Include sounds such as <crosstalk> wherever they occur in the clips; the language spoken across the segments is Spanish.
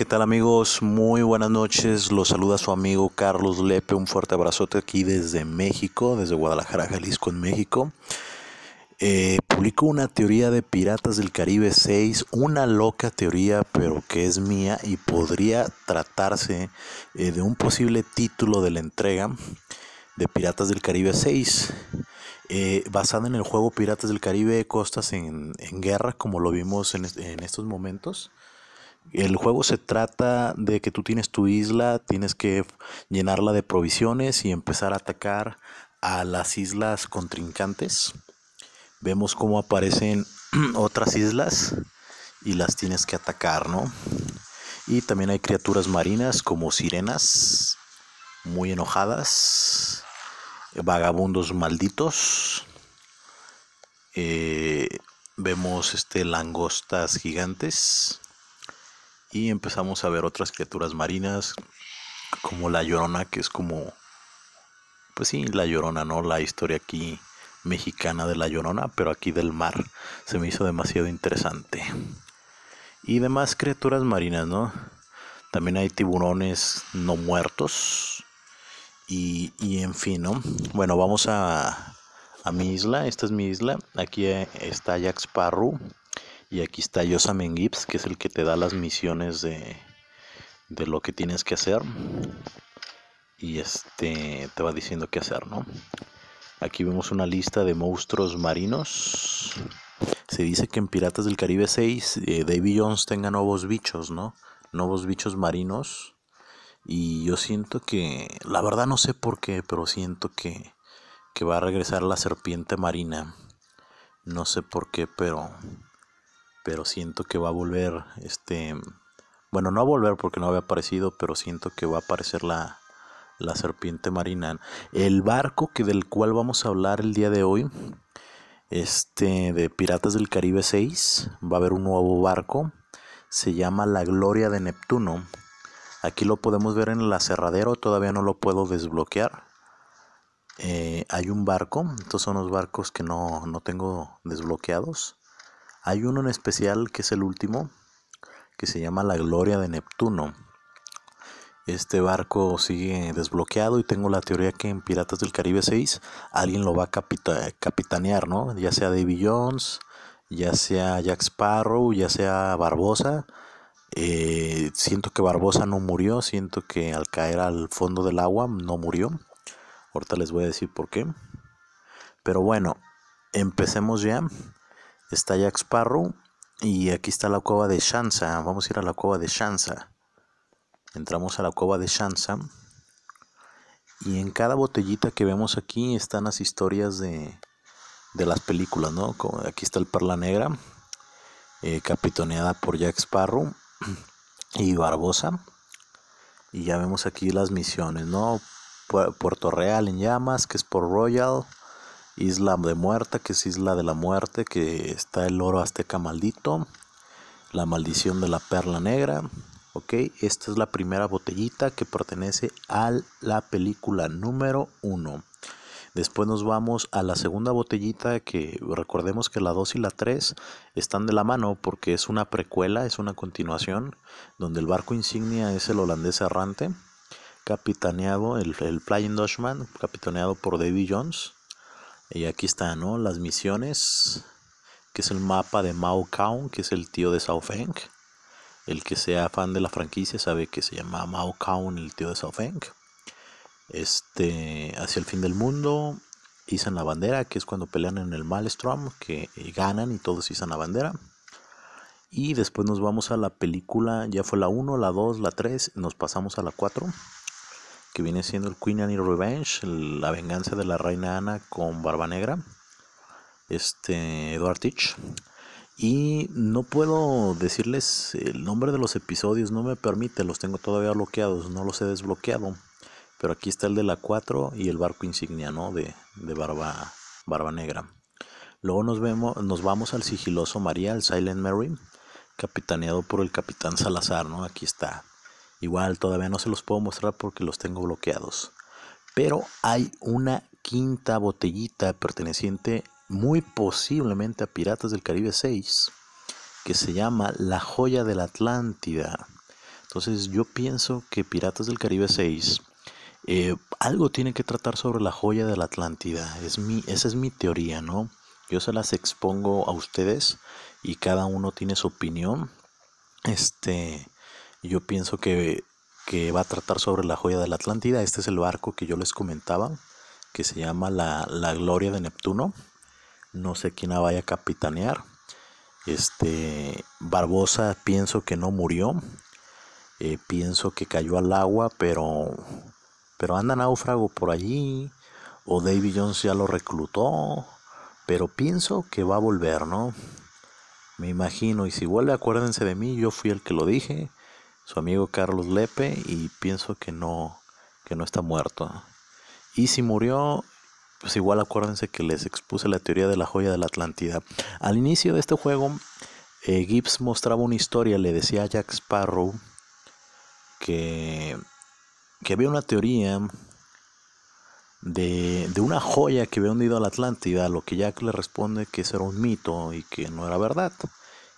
¿Qué tal amigos? Muy buenas noches. Los saluda su amigo Carlos Lepe. Un fuerte abrazote aquí desde México, desde Guadalajara, Jalisco, en México. Eh, publico una teoría de Piratas del Caribe 6, una loca teoría, pero que es mía y podría tratarse eh, de un posible título de la entrega de Piratas del Caribe 6. Eh, basada en el juego Piratas del Caribe Costas en, Guerra, como lo vimos en, en estos momentos. El juego se trata de que tú tienes tu isla, tienes que llenarla de provisiones y empezar a atacar a las islas contrincantes. Vemos cómo aparecen <clears throat> otras islas y las tienes que atacar, ¿no? Y también hay criaturas marinas como sirenas, muy enojadas, vagabundos malditos. Eh, vemos este langostas gigantes y empezamos a ver otras criaturas marinas como la llorona que es como pues sí la llorona no la historia aquí mexicana de la llorona pero aquí del mar se me hizo demasiado interesante y demás criaturas marinas no también hay tiburones no muertos y, en fin no bueno vamos a a mi isla esta es mi isla aquí está Jack Sparrow y aquí está Yosamen Gibbs, que es el que te da las misiones de, de lo que tienes que hacer. Y este te va diciendo qué hacer, ¿no? Aquí vemos una lista de monstruos marinos. Se dice que en Piratas del Caribe 6 eh, David Jones tenga nuevos bichos, ¿no? Nuevos bichos marinos. Y yo siento que, la verdad no sé por qué, pero siento que, que va a regresar la serpiente marina. No sé por qué, pero pero siento que va a volver, este, bueno, no va a volver porque no había aparecido, pero siento que va a aparecer la, serpiente marina. El barco que del cual vamos a hablar el día de hoy, este, de Piratas del Caribe 6, va a haber un nuevo barco, se llama La Gloria de Neptuno. Aquí lo podemos ver en el aserradero, todavía no lo puedo desbloquear. Eh, hay un barco, estos son los barcos que no, no tengo desbloqueados. Hay uno en especial que es el último, que se llama La Gloria de Neptuno. Este barco sigue desbloqueado y tengo la teoría que en Piratas del Caribe 6 alguien lo va a capitanear, ¿no? Ya sea Davy Jones, ya sea Jack Sparrow, ya sea Barbosa. Eh, siento que Barbosa no murió, siento que al caer al fondo del agua no murió. Ahorita les voy a decir por qué. Pero bueno, empecemos ya está Jack Sparrow y aquí está la cueva de Shansa. Vamos a ir a la cueva de Shanza. Entramos a la cueva de Shansa. Y en cada botellita que vemos aquí están las historias de, las películas, ¿no? Aquí está el Perla Negra, eh, capitoneada por Jack Sparrow y Barbosa. Y ya vemos aquí las misiones, ¿no? Puerto Real en llamas, que es por Royal. Isla de Muerta, que es Isla de la Muerte, que está el oro azteca maldito, la maldición de la perla negra. Ok, esta es la primera botellita que pertenece a la película número 1. Después nos vamos a la segunda botellita que recordemos que la 2 y la 3 están de la mano porque es una precuela, es una continuación, donde el barco insignia es el holandés errante, capitaneado, el, el Flying Dutchman, capitaneado por Davy Jones. Y aquí están Las misiones, que es el mapa de Mao Kaun, que es el tío de Sao Feng. El que sea fan de la franquicia sabe que se llama Mao Kaun, el tío de Sao Feng. Este, hacia el fin del mundo, izan la bandera, que es cuando pelean en el Maelstrom, que ganan y todos izan la bandera. Y después nos vamos a la película, ya fue la 1, la 2, la 3, nos pasamos a la 4 que viene siendo el Queen Annie Revenge, la venganza de la reina Ana con Barba Negra, este Edward Teach. Y no puedo decirles el nombre de los episodios, no me permite, los tengo todavía bloqueados, no los he desbloqueado. Pero aquí está el de la 4 y el barco insignia, ¿no? De, de barba, barba Negra. Luego nos, vemos, nos vamos al sigiloso María, el Silent Mary, capitaneado por el capitán Salazar, ¿no? Aquí está Igual todavía no se los puedo mostrar porque los tengo bloqueados. Pero hay una quinta botellita perteneciente muy posiblemente a Piratas del Caribe 6 que se llama La joya de la Atlántida. Entonces yo pienso que Piratas del Caribe 6 eh, algo tiene que tratar sobre la joya de la Atlántida. Es mi, esa es mi teoría, ¿no? Yo se las expongo a ustedes y cada uno tiene su opinión. Este, yo pienso que, va a tratar sobre la joya de la Atlántida. Este es el barco que yo les comentaba, que se llama la, Gloria de Neptuno. No sé quién la vaya a capitanear. Este Barbosa pienso que no murió. Eh, pienso que cayó al agua, pero pero anda náufrago por allí o David Jones ya lo reclutó, pero pienso que va a volver, ¿no? Me imagino y si vuelve acuérdense de mí, yo fui el que lo dije su amigo Carlos Lepe y pienso que no, que no está muerto. Y si murió, pues igual acuérdense que les expuse la teoría de la joya de la Atlántida. Al inicio de este juego, eh, Gibbs mostraba una historia, le decía a Jack Sparrow que, había una teoría de, de, una joya que había hundido a la Atlántida, lo que Jack le responde que eso era un mito y que no era verdad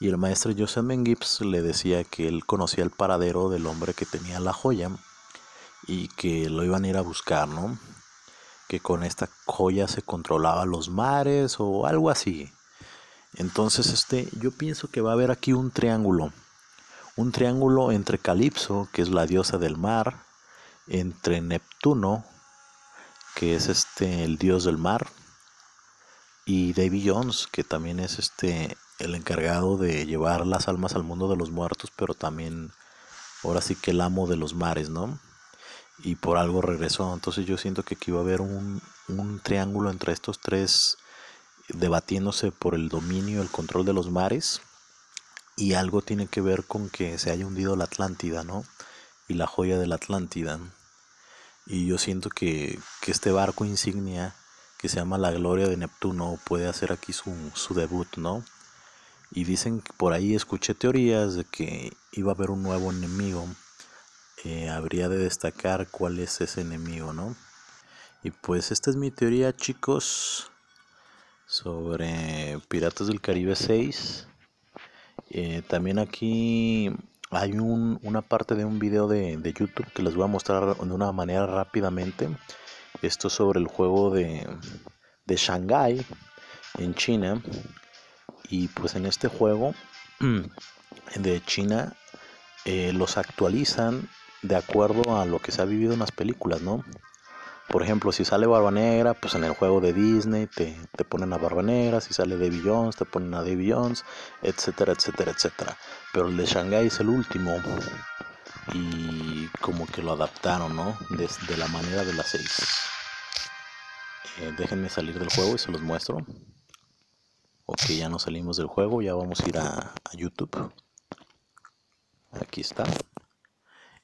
y el maestro Joseph Gibbs le decía que él conocía el paradero del hombre que tenía la joya y que lo iban a ir a buscar, ¿no? Que con esta joya se controlaba los mares o algo así. Entonces, este, yo pienso que va a haber aquí un triángulo. Un triángulo entre Calipso, que es la diosa del mar, entre Neptuno, que es este el dios del mar, y David Jones, que también es este el encargado de llevar las almas al mundo de los muertos, pero también ahora sí que el amo de los mares, ¿no? Y por algo regresó. Entonces yo siento que aquí va a haber un, triángulo entre estos tres debatiéndose por el dominio, el control de los mares. Y algo tiene que ver con que se haya hundido la Atlántida, ¿no? Y la joya de la Atlántida. Y yo siento que, que este barco insignia que se llama la Gloria de Neptuno puede hacer aquí su debut, ¿no? Y dicen que por ahí escuché teorías de que iba a haber un nuevo enemigo. Eh, habría de destacar cuál es ese enemigo, ¿no? Y pues esta es mi teoría, chicos, sobre Piratas del Caribe 6. Eh, también aquí hay un, una parte de un video de, YouTube que les voy a mostrar de una manera rápidamente. Esto sobre el juego de, de Shanghai en China. Y pues en este juego <clears throat> de China eh, los actualizan de acuerdo a lo que se ha vivido en las películas, ¿no? Por ejemplo, si sale Barba Negra, pues en el juego de Disney te, ponen a Barba Negra, si sale Davy Jones, te ponen a Davy Jones, etcétera, etcétera, etcétera. Pero el de Shanghai es el último y como que lo adaptaron, ¿no? De la manera de las seis. Eh, déjenme salir del juego y se los muestro. Ok, ya nos salimos del juego, ya vamos a ir a, YouTube. Aquí está.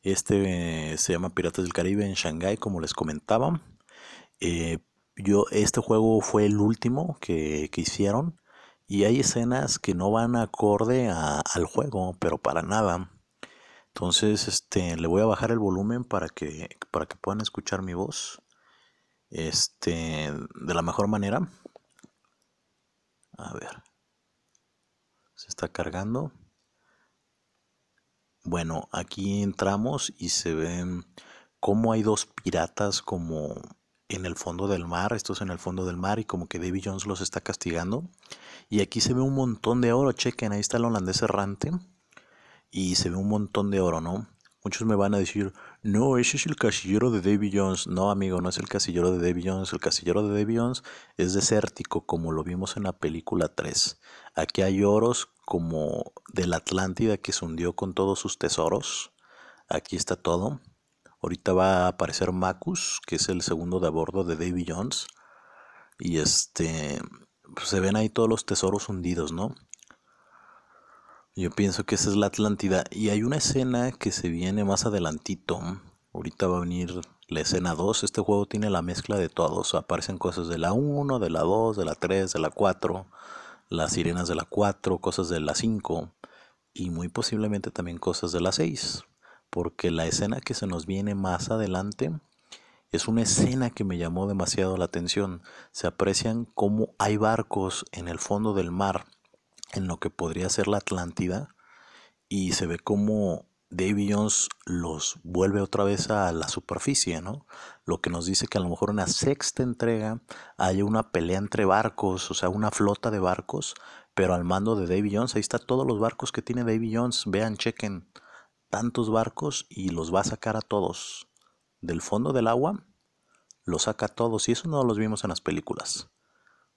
Este eh, se llama Piratas del Caribe en Shanghai, como les comentaba. Eh, yo, este juego fue el último que, hicieron. Y hay escenas que no van acorde al juego, pero para nada. Entonces, este, le voy a bajar el volumen para que, para que puedan escuchar mi voz. Este, de la mejor manera. A ver. Se está cargando. Bueno, aquí entramos y se ven cómo hay dos piratas como en el fondo del mar, estos en el fondo del mar y como que Davy Jones los está castigando. Y aquí se ve un montón de oro, chequen, ahí está el holandés errante y se ve un montón de oro, ¿no? Muchos me van a decir, no, ese es el casillero de Davy Jones. No, amigo, no es el casillero de Davy Jones. El casillero de Davy Jones es desértico, como lo vimos en la película 3. Aquí hay oros como de la Atlántida que se hundió con todos sus tesoros. Aquí está todo. Ahorita va a aparecer Macus, que es el segundo de a bordo de Davy Jones. Y este, pues, se ven ahí todos los tesoros hundidos, ¿no? Yo pienso que esa es la Atlántida. Y hay una escena que se viene más adelantito. Ahorita va a venir la escena 2. Este juego tiene la mezcla de todos. Aparecen cosas de la 1, de la 2, de la 3, de la 4. Las sirenas de la 4, cosas de la 5. Y muy posiblemente también cosas de la 6. Porque la escena que se nos viene más adelante es una escena que me llamó demasiado la atención. Se aprecian cómo hay barcos en el fondo del mar en lo que podría ser la Atlántida y se ve como David Jones los vuelve otra vez a la superficie, ¿no? Lo que nos dice que a lo mejor en la sexta entrega haya una pelea entre barcos, o sea, una flota de barcos, pero al mando de David Jones, ahí está todos los barcos que tiene David Jones, vean, chequen tantos barcos y los va a sacar a todos. Del fondo del agua, los saca a todos y eso no los vimos en las películas.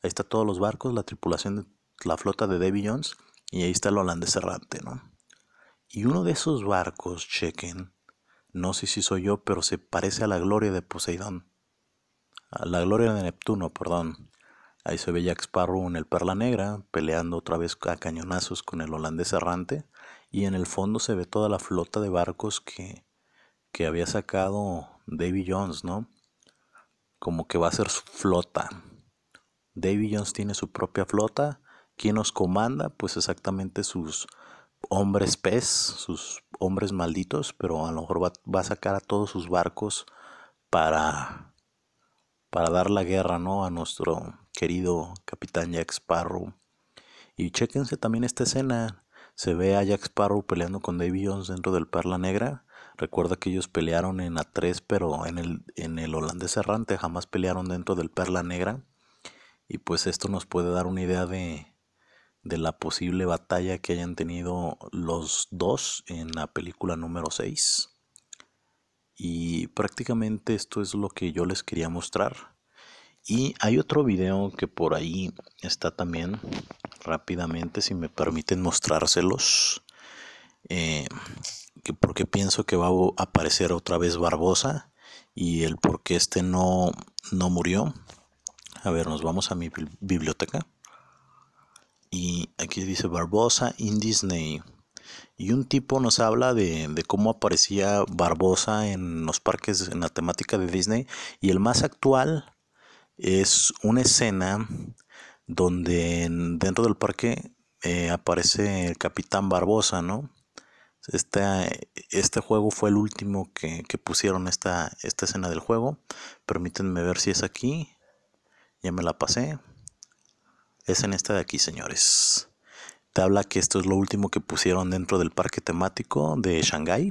Ahí está todos los barcos, la tripulación de la flota de Davy Jones y ahí está el holandés errante, ¿no? Y uno de esos barcos, chequen, no sé si soy yo, pero se parece a la gloria de Poseidón. A la gloria de Neptuno, perdón. Ahí se ve Jack Sparrow en el Perla Negra, peleando otra vez a cañonazos con el holandés errante. Y en el fondo se ve toda la flota de barcos que, había sacado Davy Jones, ¿no? Como que va a ser su flota. Davy Jones tiene su propia flota ¿Quién nos comanda? Pues exactamente sus hombres pez, sus hombres malditos, pero a lo mejor va, a sacar a todos sus barcos para, para dar la guerra, ¿no? A nuestro querido capitán Jack Sparrow. Y chéquense también esta escena. Se ve a Jack Sparrow peleando con Davy Jones dentro del Perla Negra. Recuerda que ellos pelearon en A3, pero en el, en el holandés errante jamás pelearon dentro del Perla Negra. Y pues esto nos puede dar una idea de, de la posible batalla que hayan tenido los dos en la película número 6. Y prácticamente esto es lo que yo les quería mostrar. Y hay otro video que por ahí está también rápidamente, si me permiten mostrárselos. Eh, que porque pienso que va a aparecer otra vez Barbosa y el por qué este no, no murió. A ver, nos vamos a mi biblioteca y aquí dice Barbosa in Disney. Y un tipo nos habla de, cómo aparecía Barbosa en los parques, en la temática de Disney. Y el más actual es una escena donde dentro del parque eh, aparece el capitán Barbosa, ¿no? Este, este juego fue el último que, que pusieron esta, esta escena del juego. Permítanme ver si es aquí. Ya me la pasé es en esta de aquí, señores. Te habla que esto es lo último que pusieron dentro del parque temático de Shanghái.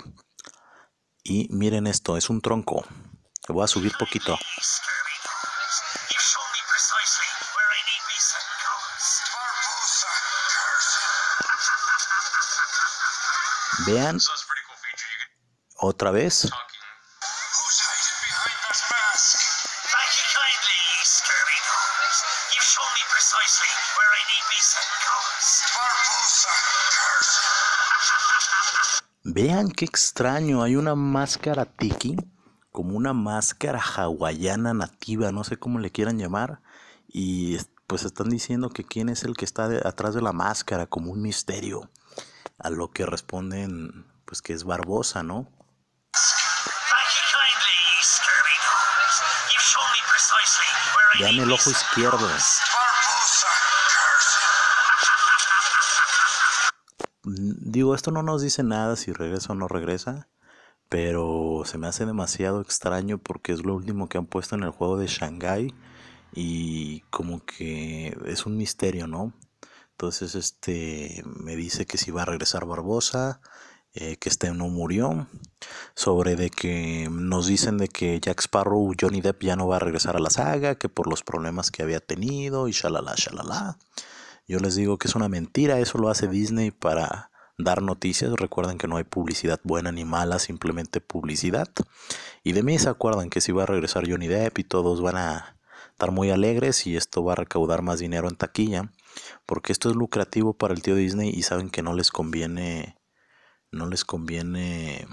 Y miren esto, es un tronco. Lo voy a subir poquito. Vean otra vez Vean qué extraño, hay una máscara tiki, como una máscara hawaiana nativa, no sé cómo le quieran llamar, y pues están diciendo que quién es el que está detrás atrás de la máscara, como un misterio, a lo que responden pues que es Barbosa, ¿no? en el ojo izquierdo. Digo, esto no nos dice nada si regresa o no regresa, pero se me hace demasiado extraño porque es lo último que han puesto en el juego de Shanghai y como que es un misterio, ¿no? Entonces, este me dice que si va a regresar Barbosa, eh, que este no murió, sobre de que nos dicen de que Jack Sparrow, Johnny Depp ya no va a regresar a la saga, que por los problemas que había tenido y shalala, shalala. Yo les digo que es una mentira, eso lo hace Disney para dar noticias. Recuerden que no hay publicidad buena ni mala, simplemente publicidad. Y de mí se acuerdan que si va a regresar Johnny Depp y todos van a estar muy alegres y esto va a recaudar más dinero en taquilla. Porque esto es lucrativo para el tío Disney y saben que no les conviene. No les conviene.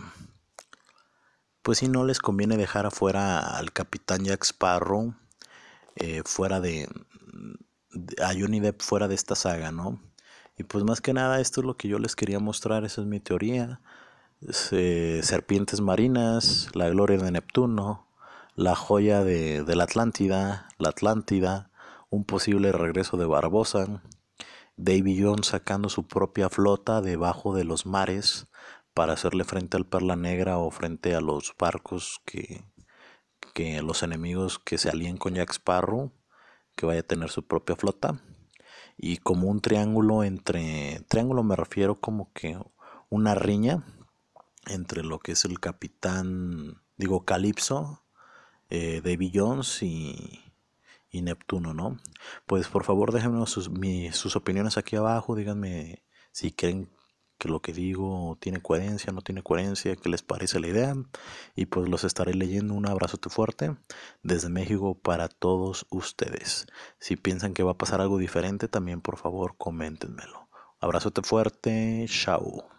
Pues si no les conviene dejar afuera al capitán Jack Sparrow. Eh, fuera de, a Johnny Depp fuera de esta saga, ¿no? Y pues más que nada esto es lo que yo les quería mostrar, esa es mi teoría. Eh, serpientes marinas, la gloria de Neptuno, la joya de, la Atlántida, la Atlántida, un posible regreso de Barbosa, David Jones sacando su propia flota debajo de los mares para hacerle frente al Perla Negra o frente a los barcos que, que los enemigos que se alíen con Jack Sparrow, que vaya a tener su propia flota y como un triángulo entre, triángulo me refiero como que una riña entre lo que es el capitán, digo, Calipso, eh, Davy Jones y, y Neptuno, ¿no? Pues por favor déjenme sus, sus opiniones aquí abajo, díganme si quieren que lo que digo tiene coherencia, no tiene coherencia, que les parece la idea. Y pues los estaré leyendo. Un abrazote fuerte desde México para todos ustedes. Si piensan que va a pasar algo diferente, también por favor coméntenmelo. Abrazote fuerte, chao.